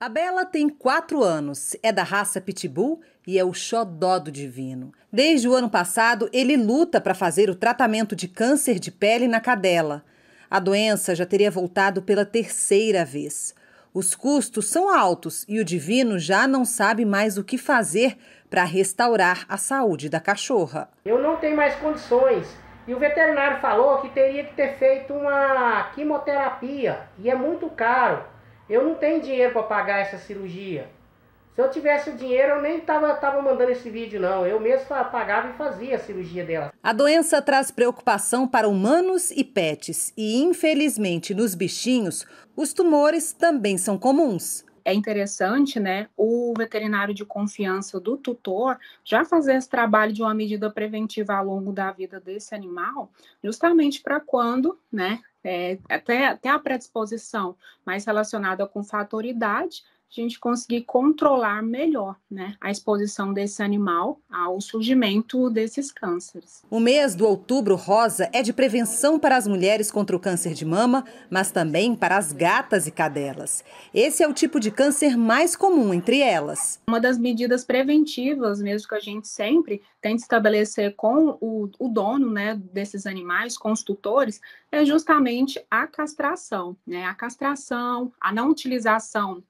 A Bela tem quatro anos, é da raça Pitbull e é o xodó do divino. Desde o ano passado, ele luta para fazer o tratamento de câncer de pele na cadela. A doença já teria voltado pela terceira vez. Os custos são altos e o divino já não sabe mais o que fazer para restaurar a saúde da cachorra. Eu não tenho mais condições. E o veterinário falou que teria que ter feito uma quimioterapia e é muito caro. Eu não tenho dinheiro para pagar essa cirurgia. Se eu tivesse o dinheiro, eu nem estava tava mandando esse vídeo, não. Eu mesmo pagava e fazia a cirurgia dela. A doença traz preocupação para humanos e pets. E, infelizmente, nos bichinhos, os tumores também são comuns. É interessante, né? O veterinário de confiança do tutor já fazer esse trabalho de uma medida preventiva ao longo da vida desse animal, justamente para quando, né, é, até, até a predisposição mais relacionada com fatoridade, a gente conseguir controlar melhor né, a exposição desse animal ao surgimento desses cânceres. O mês do outubro rosa é de prevenção para as mulheres contra o câncer de mama, mas também para as gatas e cadelas. Esse é o tipo de câncer mais comum entre elas. Uma das medidas preventivas, mesmo que a gente sempre tente estabelecer com o, o dono né, desses animais, com os tutores, é justamente a castração. Né? A castração, a não utilização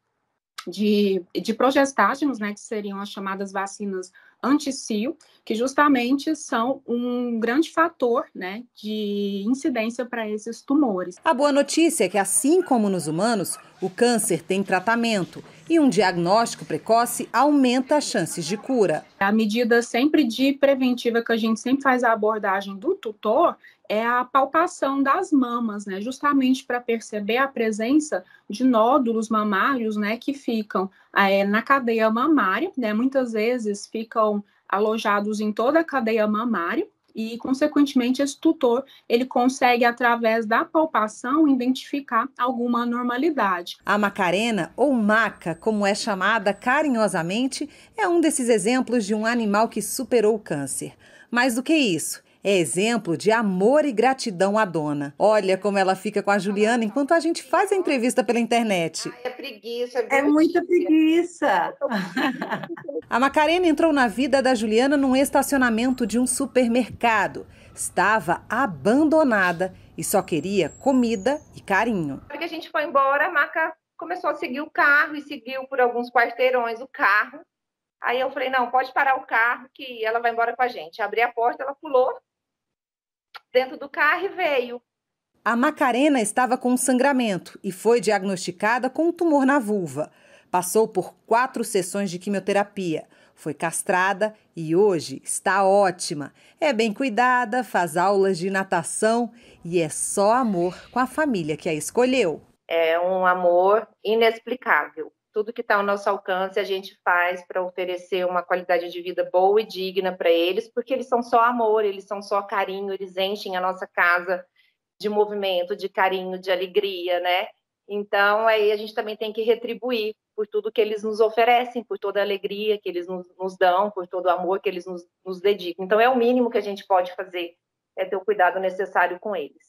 de, de progestágenos, né, que seriam as chamadas vacinas anti anti-cio, que justamente são um grande fator né, de incidência para esses tumores. A boa notícia é que, assim como nos humanos, o câncer tem tratamento e um diagnóstico precoce aumenta as chances de cura. A medida sempre de preventiva que a gente sempre faz a abordagem do tutor é a palpação das mamas, né? Justamente para perceber a presença de nódulos mamários, né? Que ficam é, na cadeia mamária, né? Muitas vezes ficam alojados em toda a cadeia mamária e, consequentemente, esse tutor ele consegue, através da palpação, identificar alguma anormalidade. A macarena, ou maca, como é chamada carinhosamente, é um desses exemplos de um animal que superou o câncer. Mais do que isso, é exemplo de amor e gratidão à dona. Olha como ela fica com a Juliana enquanto a gente faz a entrevista pela internet. Ai, é preguiça. É, é muita preguiça. A Macarena entrou na vida da Juliana num estacionamento de um supermercado. Estava abandonada e só queria comida e carinho. Porque a gente foi embora, a maca começou a seguir o carro e seguiu por alguns quarteirões o carro. Aí eu falei, não, pode parar o carro que ela vai embora com a gente. Abri a porta, ela pulou dentro do carro e veio. A Macarena estava com sangramento e foi diagnosticada com um tumor na vulva. Passou por quatro sessões de quimioterapia, foi castrada e hoje está ótima. É bem cuidada, faz aulas de natação e é só amor com a família que a escolheu. É um amor inexplicável tudo que está ao nosso alcance a gente faz para oferecer uma qualidade de vida boa e digna para eles, porque eles são só amor, eles são só carinho, eles enchem a nossa casa de movimento, de carinho, de alegria, né? Então, aí a gente também tem que retribuir por tudo que eles nos oferecem, por toda a alegria que eles nos, nos dão, por todo o amor que eles nos, nos dedicam. Então, é o mínimo que a gente pode fazer, é ter o cuidado necessário com eles.